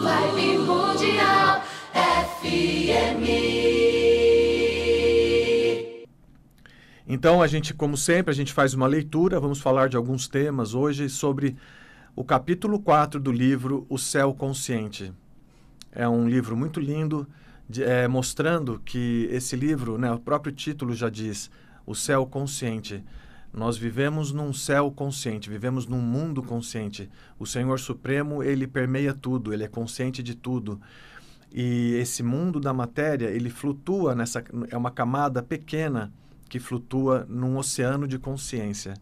Live Mundial FM. Então a gente, como sempre, a gente faz uma leitura, vamos falar de alguns temas hoje sobre o capítulo 4 do livro O Céu Consciente. É um livro muito lindo, de, é, mostrando que esse livro, né, o próprio título já diz, O Céu Consciente nós vivemos num céu consciente, vivemos num mundo consciente. O Senhor Supremo, ele permeia tudo, ele é consciente de tudo. E esse mundo da matéria, ele flutua nessa é uma camada pequena que flutua num oceano de consciência.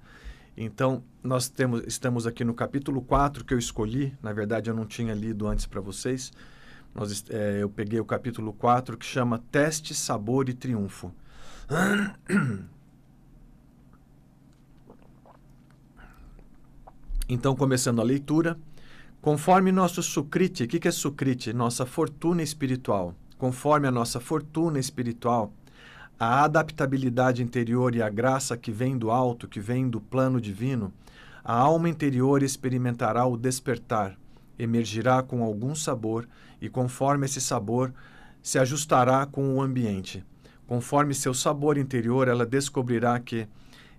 Então, nós temos estamos aqui no capítulo 4 que eu escolhi, na verdade eu não tinha lido antes para vocês. Nós, é, eu peguei o capítulo 4 que chama Teste, Sabor e Triunfo. Então, começando a leitura, conforme nosso Sukriti, o que, é Sukriti? Nossa fortuna espiritual. Conforme a nossa fortuna espiritual, a adaptabilidade interior e a graça que vem do alto, que vem do plano divino, a alma interior experimentará o despertar, emergirá com algum sabor e, conforme esse sabor, se ajustará com o ambiente. Conforme seu sabor interior, ela descobrirá que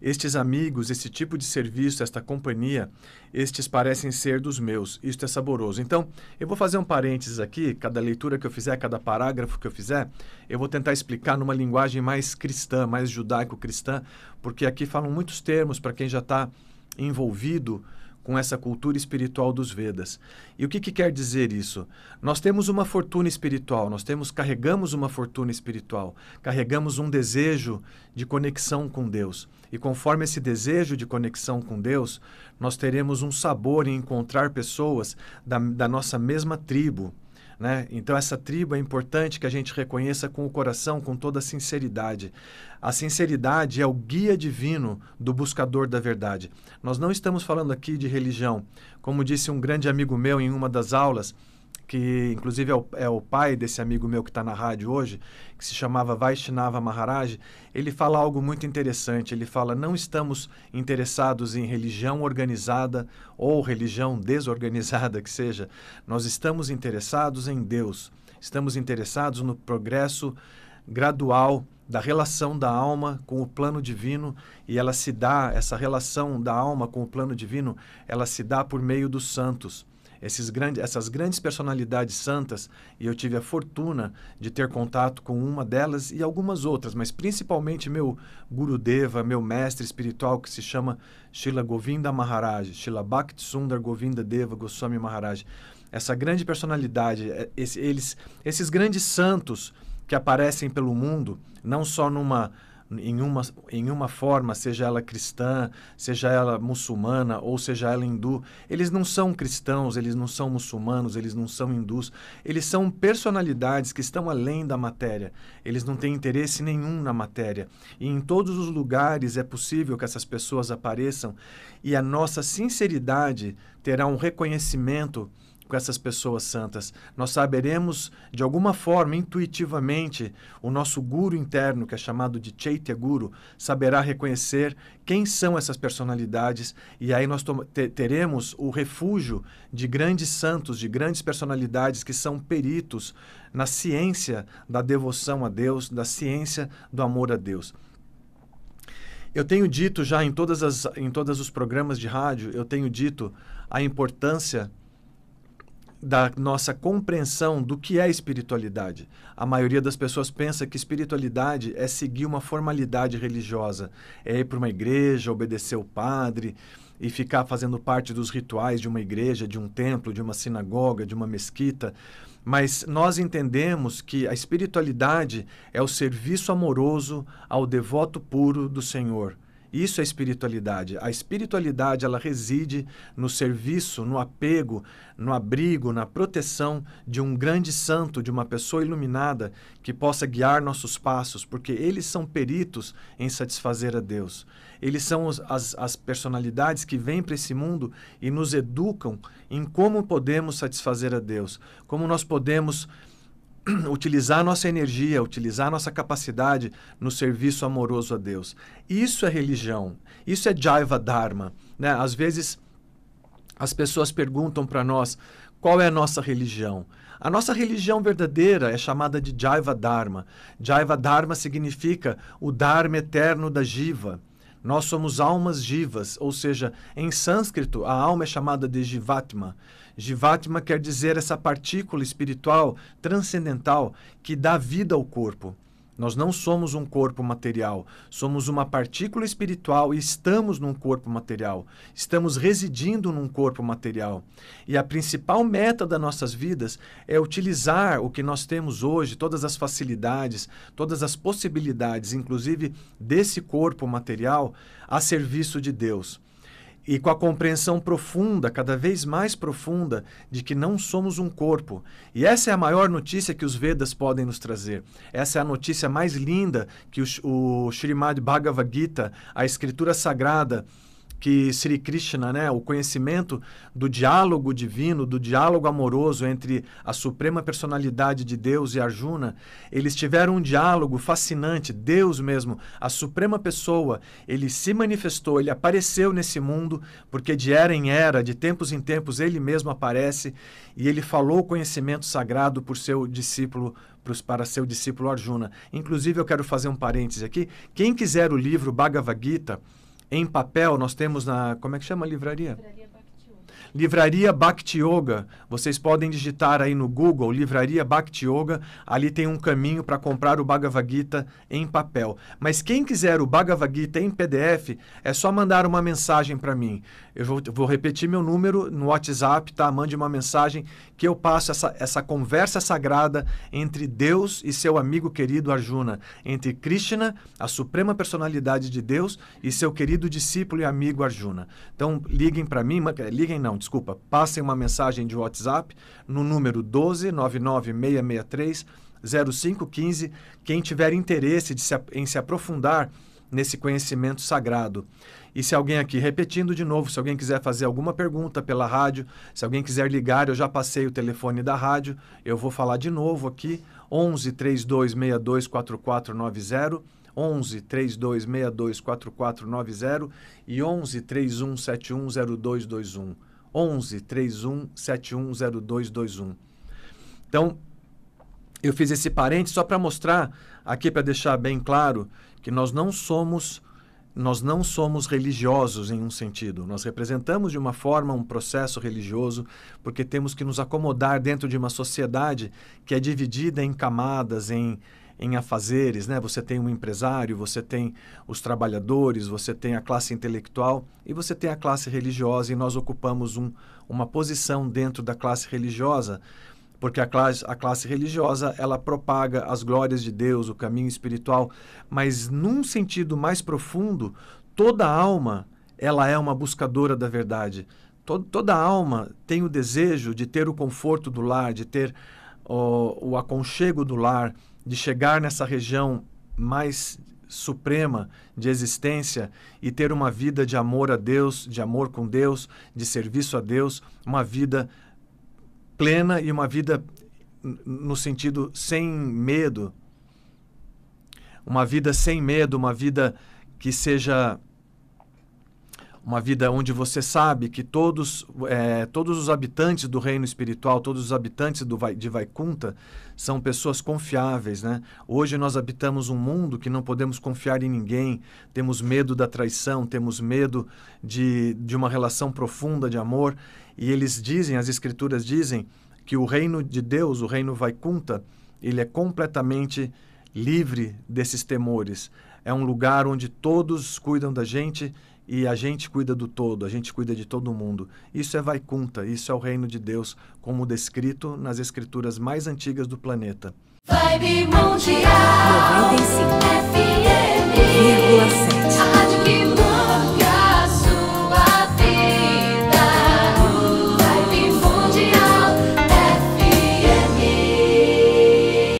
estes amigos, esse tipo de serviço, esta companhia, estes parecem ser dos meus. Isto é saboroso. Então, eu vou fazer um parênteses aqui. Cada leitura que eu fizer, cada parágrafo que eu fizer, eu vou tentar explicar numa linguagem mais cristã, mais judaico-cristã, porque aqui falam muitos termos para quem já está envolvido com essa cultura espiritual dos Vedas. E o que, que quer dizer isso? Nós temos uma fortuna espiritual, nós temos carregamos uma fortuna espiritual, carregamos um desejo de conexão com Deus. E conforme esse desejo de conexão com Deus, nós teremos um sabor em encontrar pessoas da, da nossa mesma tribo né? Então, essa tribo é importante que a gente reconheça com o coração, com toda a sinceridade. A sinceridade é o guia divino do buscador da verdade. Nós não estamos falando aqui de religião. Como disse um grande amigo meu em uma das aulas, que inclusive é o, é o, pai desse amigo meu que está na rádio hoje, que se chamava Vaishnava Maharaj, ele fala algo muito interessante. Ele fala: não estamos interessados em religião organizada ou religião desorganizada que seja, nós estamos interessados em Deus, estamos interessados no progresso gradual da relação da alma com o plano divino e ela se dá essa relação da alma com o plano divino, ela se dá por meio dos santos esses grandes essas grandes personalidades santas, e eu tive a fortuna de ter contato com uma delas e algumas outras, mas principalmente meu Gurudeva, meu mestre espiritual, que se chama Shila Govinda Maharaj, Shila Bhakti Sundar Govinda Deva Goswami Maharaj. Essa grande personalidade, é, esse, eles, esses grandes santos que aparecem pelo mundo, não só numa em uma, em uma forma, seja ela cristã, seja ela muçulmana ou seja ela hindu. Eles não são cristãos, eles não são muçulmanos, eles não são hindus. Eles são personalidades que estão além da matéria. Eles não têm interesse nenhum na matéria. E em todos os lugares é possível que essas pessoas apareçam e a nossa sinceridade terá um reconhecimento com essas pessoas santas. Nós saberemos, de alguma forma, intuitivamente, o nosso guru interno, que é chamado de Chaitya Guru, saberá reconhecer quem são essas personalidades e aí nós teremos o refúgio de grandes santos, de grandes personalidades que são peritos na ciência da devoção a Deus, da ciência do amor a Deus. Eu tenho dito já em, todas as, em todos os programas de rádio, eu tenho dito a importância da nossa compreensão do que é espiritualidade. A maioria das pessoas pensa que espiritualidade é seguir uma formalidade religiosa, é ir para uma igreja, obedecer o padre e ficar fazendo parte dos rituais de uma igreja, de um templo, de uma sinagoga, de uma mesquita. Mas nós entendemos que a espiritualidade é o serviço amoroso ao devoto puro do Senhor isso é espiritualidade. A espiritualidade ela reside no serviço, no apego, no abrigo, na proteção de um grande santo, de uma pessoa iluminada que possa guiar nossos passos, porque eles são peritos em satisfazer a Deus. Eles são os, as, as personalidades que vêm para esse mundo e nos educam em como podemos satisfazer a Deus, como nós podemos utilizar a nossa energia, utilizar a nossa capacidade no serviço amoroso a Deus. Isso é religião, isso é Jaiva Dharma. Né? Às vezes as pessoas perguntam para nós qual é a nossa religião. A nossa religião verdadeira é chamada de Jaiva Dharma. Jaiva Dharma significa o Dharma eterno da Jiva. Nós somos almas jivas, ou seja, em sânscrito, a alma é chamada de jivatma. Jivatma quer dizer essa partícula espiritual transcendental que dá vida ao corpo. Nós não somos um corpo material, somos uma partícula espiritual e estamos num corpo material. Estamos residindo num corpo material. E a principal meta das nossas vidas é utilizar o que nós temos hoje, todas as facilidades, todas as possibilidades, inclusive desse corpo material, a serviço de Deus e com a compreensão profunda, cada vez mais profunda, de que não somos um corpo. E essa é a maior notícia que os Vedas podem nos trazer. Essa é a notícia mais linda que o, o Srimad Bhagavad Gita, a escritura sagrada, que Sri Krishna, né, o conhecimento do diálogo divino, do diálogo amoroso entre a suprema personalidade de Deus e Arjuna, eles tiveram um diálogo fascinante. Deus mesmo, a suprema pessoa, ele se manifestou, ele apareceu nesse mundo, porque de era em era, de tempos em tempos, ele mesmo aparece e ele falou o conhecimento sagrado por seu discípulo para seu discípulo Arjuna. Inclusive, eu quero fazer um parêntese aqui. Quem quiser o livro Bhagavad Gita, em papel, nós temos na. Como é que chama a livraria? livraria Livraria Bhakti Yoga. Vocês podem digitar aí no Google Livraria Bhakti Yoga. Ali tem um caminho para comprar o Bhagavad Gita em papel. Mas quem quiser o Bhagavad Gita em PDF, é só mandar uma mensagem para mim. Eu vou, vou, repetir meu número no WhatsApp, tá? Mande uma mensagem que eu passo essa, essa conversa sagrada entre Deus e seu amigo querido Arjuna, entre Krishna, a suprema personalidade de Deus, e seu querido discípulo e amigo Arjuna. Então liguem para mim, eh, liguem não, desculpa, passem uma mensagem de WhatsApp no número 12 99663 0515, quem tiver interesse se, em se aprofundar nesse conhecimento sagrado. E se alguém aqui, repetindo de novo, se alguém quiser fazer alguma pergunta pela rádio, se alguém quiser ligar, eu já passei o telefone da rádio, eu vou falar de novo aqui, 11 3262 4490, 11 3262 4490 e 11 3171 0221. 11 31 710221. Então, eu fiz esse parente só para mostrar aqui para deixar bem claro que nós não somos nós não somos religiosos em um sentido. Nós representamos de uma forma um processo religioso, porque temos que nos acomodar dentro de uma sociedade que é dividida em camadas, em em afazeres, né? Você tem um empresário, você tem os trabalhadores, você tem a classe intelectual e você tem a classe religiosa e nós ocupamos um, uma posição dentro da classe religiosa, porque a classe, a classe religiosa, ela propaga as glórias de Deus, o caminho espiritual, mas num sentido mais profundo, toda alma, ela é uma buscadora da verdade. Todo, toda alma tem o desejo de ter o conforto do lar, de ter o o aconchego do lar, de chegar nessa região mais suprema de existência e ter uma vida de amor a Deus, de amor com Deus, de serviço a Deus, uma vida plena e uma vida no sentido sem medo, uma vida sem medo, uma vida que seja uma vida onde você sabe que todos, é, todos os habitantes do reino espiritual, todos os habitantes do, de Vaikunta são pessoas confiáveis, né? Hoje nós habitamos um mundo que não podemos confiar em ninguém, temos medo da traição, temos medo de, de uma relação profunda de amor, e eles dizem, as escrituras dizem, que o reino de Deus, o reino Vaikunta, ele é completamente livre desses temores. É um lugar onde todos cuidam da gente e a gente cuida do todo, a gente cuida de todo mundo. Isso é Vaikunta, isso é o reino de Deus, como descrito nas escrituras mais antigas do planeta. Vibe Mundial 95 FM A Rádio